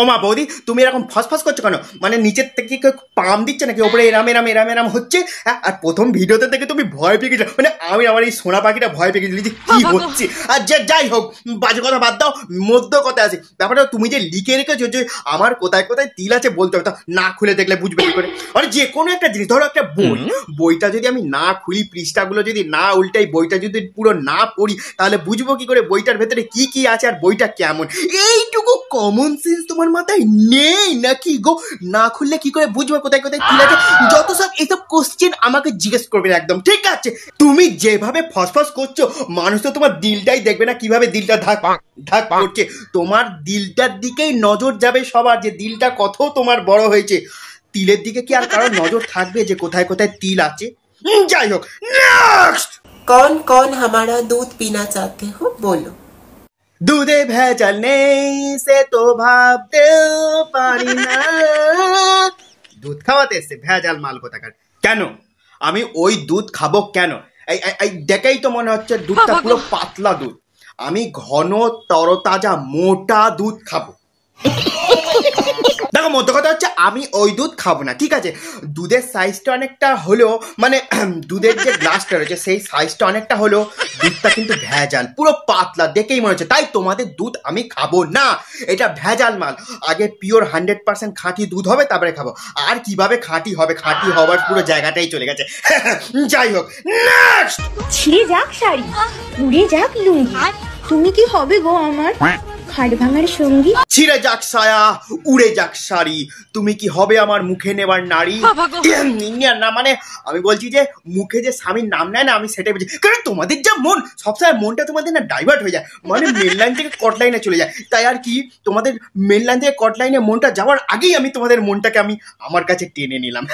ওমা বৌদি তুমি এরকম ফসফস করছো কেন মানে নিচের থেকে পাম দিচ্ছে নাকি ওপরে এরাম এরাম এরাম এরাম হচ্ছে আর প্রথম ভিডিওতে থেকে তুমি ভয় পেয়ে গেছো মানে আমি আমার এই সোনা পাখিটা ভয় পেয়ে গেছিলি যে কি হচ্ছে আর যে যাই হোক বাজে কথা বাদ দাও মধ্য কথা আছে ব্যাপারটা তুমি যে লিখে রেখেছো যে আমার কোথায় কোথায় তিল আছে বলতে হবে না খুলে দেখলে বুঝবে কি করে মানে যে কোনো একটা জিনিস ধরো একটা বই বইটা যদি আমি না খুলি পৃষ্ঠাগুলো যদি না উল্টাই বইটা যদি পুরো না পড়ি তাহলে বুঝবো কি করে বইটার ভেতরে কি কি আছে আর বইটা কেমন এইটুকু কমন সেন্স তোমার তোমার মাথায় নেই নাকি গো না খুললে কি করে বুঝবো কোথায় কোথায় কি আছে যত সব এইসব কোশ্চেন আমাকে জিজ্ঞেস করবে একদম ঠিক আছে তুমি যেভাবে ফসফস করছো মানুষ তো তোমার দিলটাই দেখবে না কিভাবে দিলটা ধাক ধাক করছে তোমার দিলটার দিকেই নজর যাবে সবার যে দিলটা কত তোমার বড় হয়েছে তিলের দিকে কি আর কারো নজর থাকবে যে কোথায় কোথায় তিল আছে যাই হোক নেক্সট कौन আমারা দুধ পিনা চাতে হো বলো দুধে ভেজাল নেই সে তো ভাবতে পারি না দুধ খাওয়াতে এসছে ভেজাল মাল কোথাকার কেন আমি ওই দুধ খাবো কেন এই এই দেখেই তো মনে হচ্ছে দুধটা পুরো পাতলা দুধ আমি ঘন তরতাজা মোটা দুধ খাবো মধ্য কথা হচ্ছে আমি ওই দুধ খাবো না ঠিক আছে দুধের সাইজটা অনেকটা হলেও মানে দুধের যে গ্লাসটা রয়েছে সেই সাইজটা অনেকটা হলেও দুধটা কিন্তু ভেজাল পুরো পাতলা দেখেই মনে হচ্ছে তাই তোমাদের দুধ আমি খাবো না এটা ভেজাল মাল আগে পিওর হান্ড্রেড পার্সেন্ট খাঁটি দুধ হবে তারপরে খাবো আর কিভাবে খাঁটি হবে খাঁটি হওয়ার পুরো জায়গাটাই চলে গেছে যাই হোক ছিঁড়ে যাক শাড়ি উড়ে যাক লুঙ্গি তুমি কি হবে গো আমার হাড় ভাঙার সঙ্গী ছিঁড়ে যাক সায়া উড়ে যাক শাড়ি তুমি কি হবে আমার মুখে নেবার নারী না মানে আমি বলছি যে মুখে যে স্বামীর নাম নেয় না আমি সেটাই বলছি কারণ তোমাদের যা মন সবসময় মনটা তোমাদের না ডাইভার্ট হয়ে যায় মানে মেন লাইন থেকে কট লাইনে চলে যায় তাই আর কি তোমাদের মেন লাইন থেকে কট লাইনে মনটা যাওয়ার আগেই আমি তোমাদের মনটাকে আমি আমার কাছে টেনে নিলাম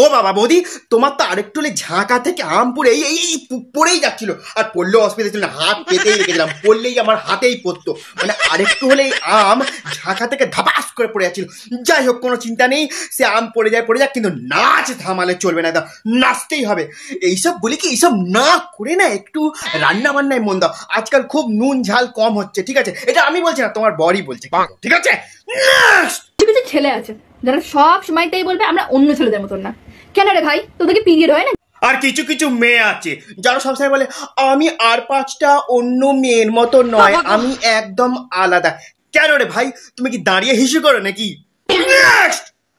ও বাবা বৌদি তোমার তো আরেকটু হলে ঝাঁকা থেকে আম পড়ে এই এই পড়েই যাচ্ছিল আর পড়লেও অসুবিধা ছিল না হাত পেতেই রেখেছিলাম পড়লেই আমার হাতেই পড়তো মানে আরেকটু হলে আম ঝাঁকা থেকে ধাপাস করে পড়ে যাচ্ছিল যাই হোক কোনো চিন্তা নেই সে আম পড়ে যায় পড়ে যাক কিন্তু নাচ থামালে চলবে না নাচতেই হবে এইসব বলি কি এইসব না করে না একটু রান্না বান্নায় মন দাও আজকাল খুব নুন ঝাল কম হচ্ছে ঠিক আছে এটা আমি বলছি না তোমার বরই বলছে ঠিক আছে ছেলে আছে যারা সব সময় তাই বলবে আমরা অন্য ছেলেদের মতন না কেন রে ভাই তোদের কি পিরিয়ড হয় না আর কিছু কিছু মেয়ে আছে যারা সবসময় বলে আমি আর পাঁচটা অন্য মেয়ের মতো নয় আমি একদম আলাদা কেন রে ভাই তুমি কি দাঁড়িয়ে হিসু করো নাকি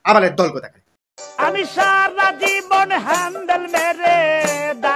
আমার দল কোথায় আমি সারা জীবন হ্যান্ডেল মেরে